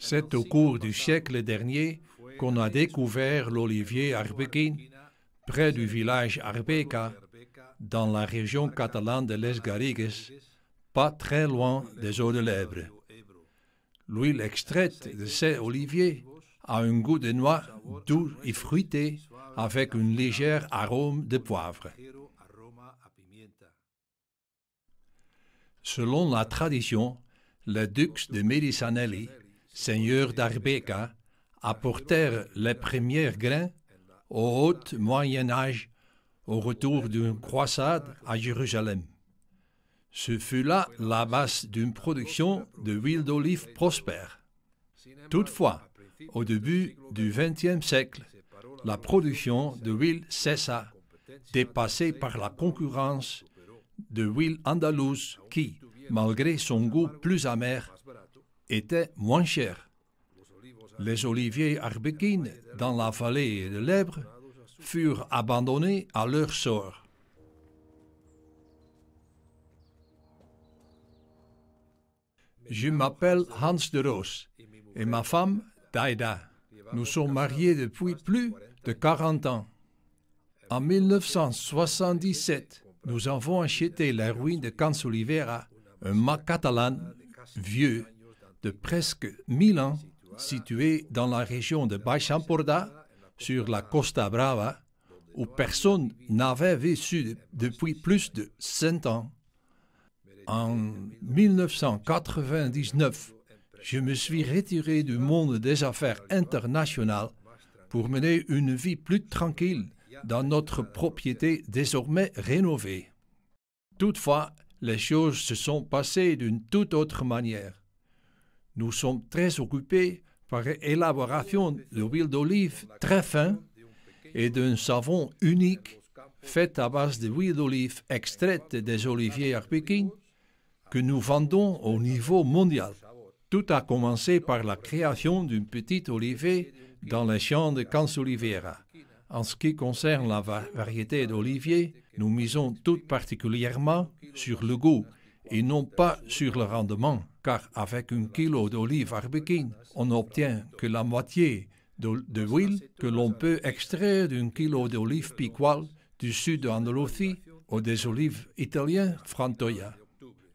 C'est au cours du siècle dernier qu'on a découvert l'olivier arbequin près du village Arbeca, dans la région catalane de Les Garrigues, pas très loin des eaux de l'Ebre. L'huile extraite de ces oliviers a un goût de noix doux et fruité avec un léger arôme de poivre. Selon la tradition, le duc de Medicinelli seigneur d'Arbeka, hein, apportèrent les premiers grains au haut Moyen Âge au retour d'une croisade à Jérusalem. Ce fut là la base d'une production de huile d'olive prospère. Toutefois, au début du XXe siècle, la production de huile cessa, dépassée par la concurrence de huile andalouse qui, malgré son goût plus amer, étaient moins chers. Les oliviers arbequines dans la vallée de l'Èbre furent abandonnés à leur sort. Je m'appelle Hans de Roos et ma femme, Daida. Nous sommes mariés depuis plus de 40 ans. En 1977, nous avons acheté la ruine de Cans Olivera, un mât catalan vieux de presque 1000 ans situé dans la région de Baixamporda, sur la Costa Brava, où personne n'avait vécu depuis plus de 100 ans. En 1999, je me suis retiré du monde des affaires internationales pour mener une vie plus tranquille dans notre propriété désormais rénovée. Toutefois, les choses se sont passées d'une toute autre manière. Nous sommes très occupés par l'élaboration de l'huile d'olive très fin et d'un savon unique fait à base de d'olive extraite des oliviers à Pékin que nous vendons au niveau mondial. Tout a commencé par la création d'une petite olivier dans les champs de Cansolivera. En ce qui concerne la variété d'olivier, nous misons tout particulièrement sur le goût et non pas sur le rendement car avec un kilo d'olive arbequine, on obtient que la moitié de, l'huile que l'on peut extraire d'un kilo d'olive picual du sud de Andalousie ou des olives italiennes Frantoia.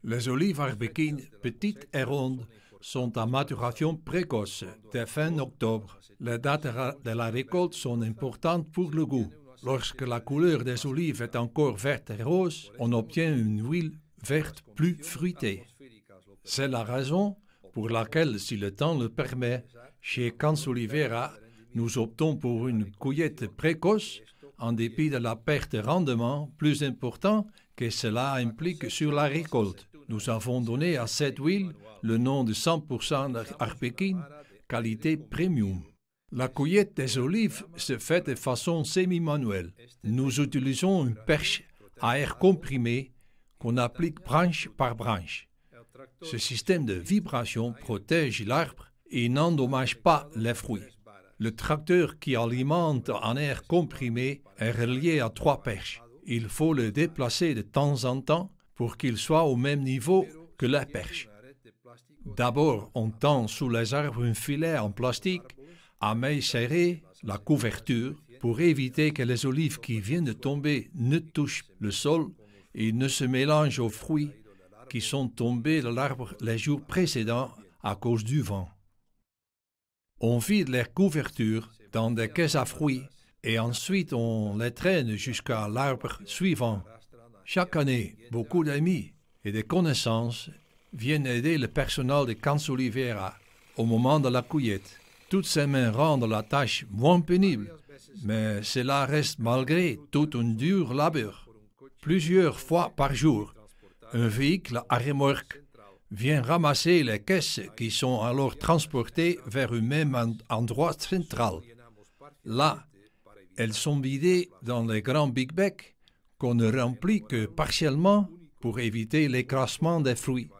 Les olives arbequines, petites et rondes, sont à maturation précoce dès fin octobre. Les dates de la récolte sont importantes pour le goût. Lorsque la couleur des olives est encore verte et rose, on obtient une huile verte plus fruitée. C'est la raison pour laquelle, si le temps le permet, chez Oliveira, nous optons pour une couillette précoce en dépit de la perte de rendement plus importante que cela implique sur la récolte. Nous avons donné à cette huile le nom de 100% Arbequin, qualité premium. La couillette des olives se fait de façon semi-manuelle. Nous utilisons une perche à air comprimé qu'on applique branche par branche. Ce système de vibration protège l'arbre et n'endommage pas les fruits. Le tracteur qui alimente en air comprimé est relié à trois perches. Il faut le déplacer de temps en temps pour qu'il soit au même niveau que la perche. D'abord, on tend sous les arbres un filet en plastique, à mailles serrées, la couverture, pour éviter que les olives qui viennent de tomber ne touchent le sol et ne se mélangent aux fruits qui sont tombés de l'arbre les jours précédents à cause du vent. On vide leurs couvertures dans des caisses à fruits et ensuite on les traîne jusqu'à l'arbre suivant. Chaque année, beaucoup d'amis et de connaissances viennent aider le personnel de Cansolivera au moment de la couillette. Toutes ces mains rendent la tâche moins pénible, mais cela reste malgré tout un dur labeur. Plusieurs fois par jour, un véhicule à remorque vient ramasser les caisses qui sont alors transportées vers un même endroit central. Là, elles sont vidées dans les grands big bags qu'on ne remplit que partiellement pour éviter l'écrasement des fruits.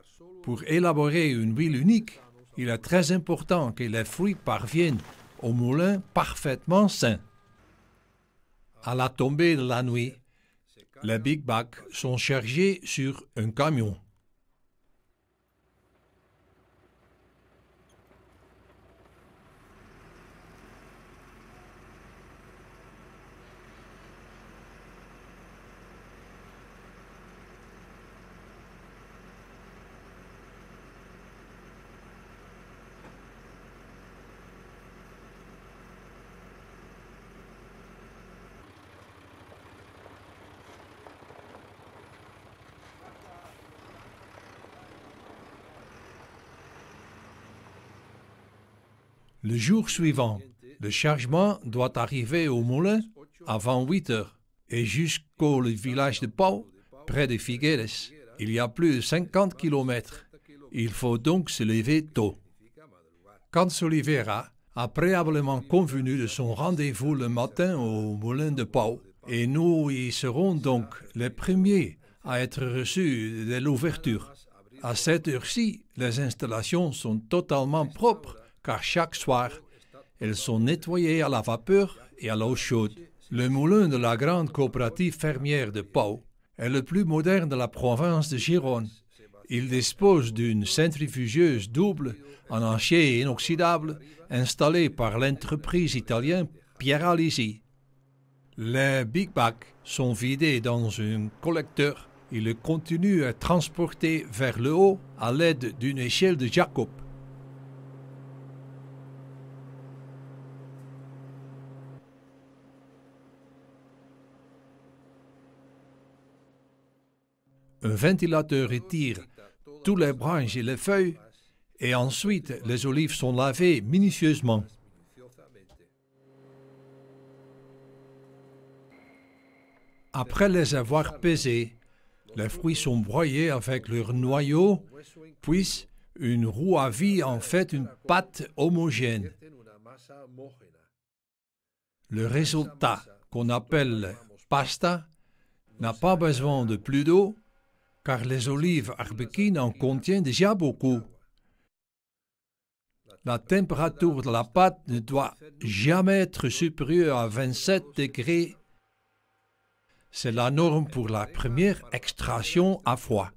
Pour élaborer une huile unique, il est très important que les fruits parviennent au moulin parfaitement sain. À la tombée de la nuit, les Big bags sont chargés sur un camion Le jour suivant, le chargement doit arriver au moulin avant 8 heures et jusqu'au village de Pau, près de Figueres. Il y a plus de 50 kilomètres. Il faut donc se lever tôt. Quand Solivera a préalablement convenu de son rendez-vous le matin au moulin de Pau, et nous y serons donc les premiers à être reçus dès l'ouverture. À cette heure-ci, les installations sont totalement propres car chaque soir, elles sont nettoyées à la vapeur et à l'eau chaude. Le moulin de la grande coopérative fermière de Pau est le plus moderne de la province de Gironde. Il dispose d'une centrifugeuse double en acier inoxydable installée par l'entreprise italienne Pieralisi. Les big bags sont vidés dans un collecteur et le contenu est transporté vers le haut à l'aide d'une échelle de Jacob. Un ventilateur étire tous les branches et les feuilles, et ensuite les olives sont lavées minutieusement. Après les avoir pesées, les fruits sont broyés avec leur noyau, puis une roue à vie en fait une pâte homogène. Le résultat, qu'on appelle pasta, n'a pas besoin de plus d'eau car les olives arbequines en contiennent déjà beaucoup. La température de la pâte ne doit jamais être supérieure à 27 degrés. C'est la norme pour la première extraction à froid.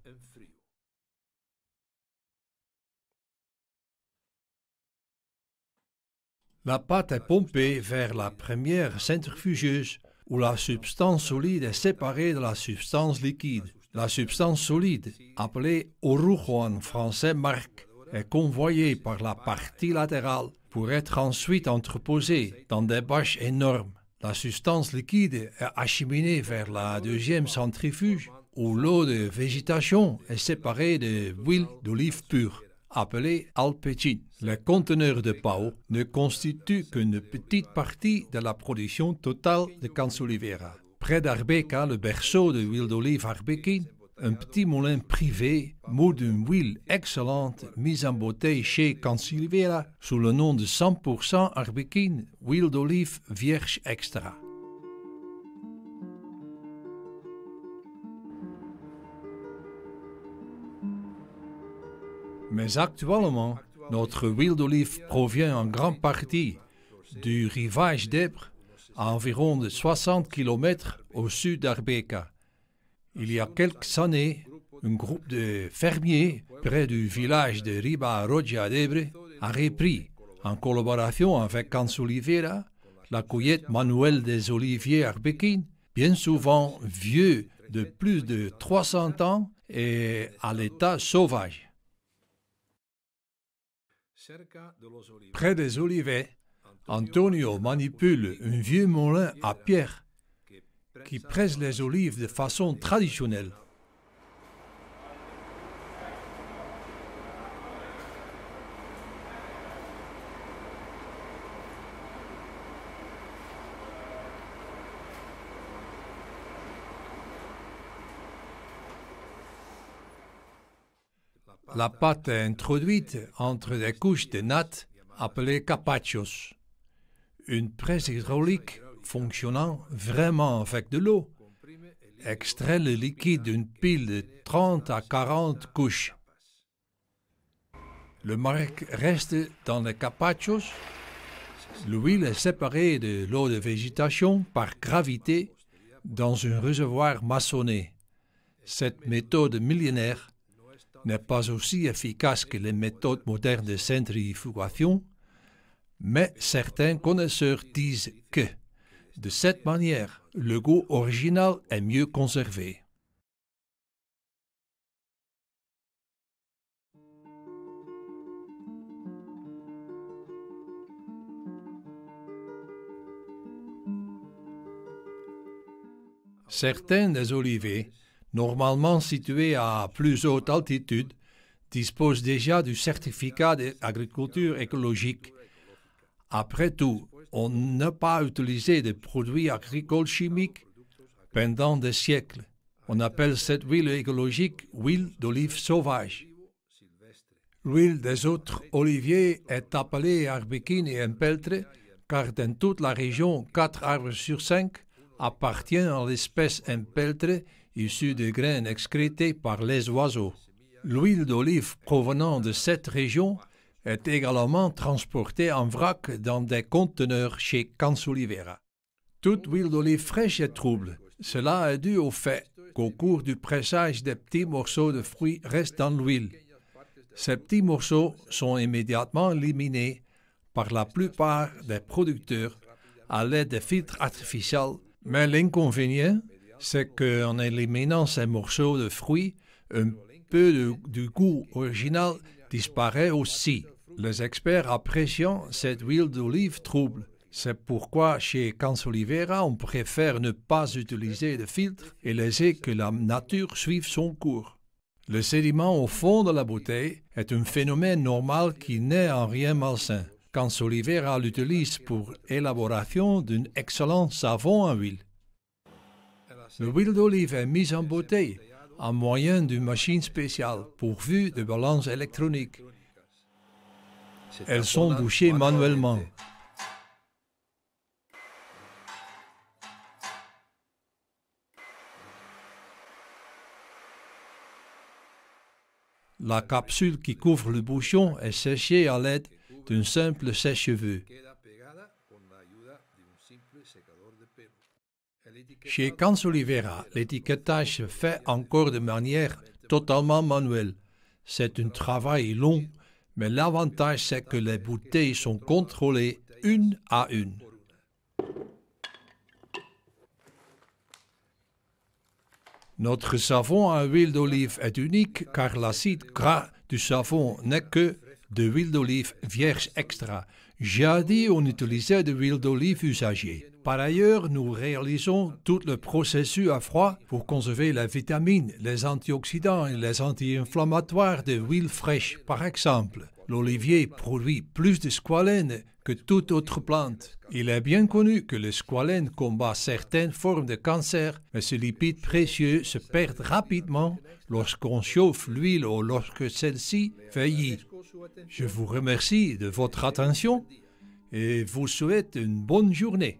La pâte est pompée vers la première centrifugeuse où la substance solide est séparée de la substance liquide. La substance solide, appelée orujo en français marque, est convoyée par la partie latérale pour être ensuite entreposée dans des bâches énormes. La substance liquide est acheminée vers la deuxième centrifuge où l'eau de végétation est séparée de l'huile d'olive pure, appelée alpétine. Les conteneurs de PAO ne constituent qu'une petite partie de la production totale de Cansolivera. Près d'Arbeca, hein, le berceau de l'huile d'olive Arbequine, un petit moulin privé, mot d'une huile excellente mise en bouteille chez Cancilvera sous le nom de 100% Arbequine, huile d'olive vierge extra. Mais actuellement, notre huile d'olive provient en grande partie du rivage d'Ebre à environ 60 km au sud d'Arbeca. Il y a quelques années, un groupe de fermiers près du village de Riba Roja d'Ebre a repris, en collaboration avec Hans Oliveira, la couillette manuelle des oliviers arbequins, bien souvent vieux de plus de 300 ans et à l'état sauvage. Près des olivets, Antonio manipule un vieux moulin à pierre qui presse les olives de façon traditionnelle. La pâte est introduite entre des couches de nattes appelées capachos une presse hydraulique fonctionnant vraiment avec de l'eau extrait le liquide d'une pile de 30 à 40 couches. Le marc reste dans les capachos. L'huile est séparée de l'eau de végétation par gravité dans un réservoir maçonné. Cette méthode millénaire n'est pas aussi efficace que les méthodes modernes de centrifugation, mais certains connaisseurs disent que, de cette manière, le goût original est mieux conservé. Certains des oliviers, normalement situés à plus haute altitude, disposent déjà du certificat d'agriculture écologique après tout, on n'a pas utilisé des produits agricoles chimiques pendant des siècles. On appelle cette huile écologique huile d'olive sauvage. L'huile des autres oliviers est appelée arbiquine et impeltre car dans toute la région, 4 arbres sur 5 appartiennent à l'espèce impeltre issue des graines excrétées par les oiseaux. L'huile d'olive provenant de cette région est euh, également transporté en vrac dans des conteneurs chez Cansolivera. Toute huile d'olive fraîche est trouble. Cela est dû au fait qu'au cours du pressage, des petits morceaux de fruits restent dans l'huile. Ces petits morceaux sont immédiatement éliminés par la plupart des producteurs à l'aide de filtres artificiels, mais l'inconvénient, c'est qu'en éliminant ces morceaux de fruits, un peu du goût original disparaît aussi. Les experts apprécient cette huile d'olive trouble. C'est pourquoi chez Cansolivera, on préfère ne pas utiliser de filtre et laisser que la nature suive son cours. Le sédiment au fond de la bouteille est un phénomène normal qui n'est en rien malsain. Cansolivera l'utilise pour l'élaboration d'un excellent savon en huile. L'huile d'olive est mise en bouteille en moyen d'une machine spéciale pourvue de balance électronique elles sont bouchées manuellement. La capsule qui couvre le bouchon est séchée à l'aide d'une simple sèche-cheveux. Chez Cans Oliveira, l'étiquetage se fait encore de manière totalement manuelle. C'est un travail long mais l'avantage, c'est que les bouteilles sont contrôlées une à une. Notre savon à huile d'olive est unique car l'acide gras du savon n'est que de huile d'olive vierge extra. Jadis, on utilisait de l'huile d'olive usagée. Par ailleurs, nous réalisons tout le processus à froid pour conserver la vitamine, les antioxydants et les anti-inflammatoires de l'huile fraîche, par exemple. L'olivier produit plus de squalène que toute autre plante. Il est bien connu que le squalène combat certaines formes de cancer, mais ce lipide précieux se perd rapidement lorsqu'on chauffe l'huile ou lorsque celle-ci faillit. Je vous remercie de votre attention et vous souhaite une bonne journée.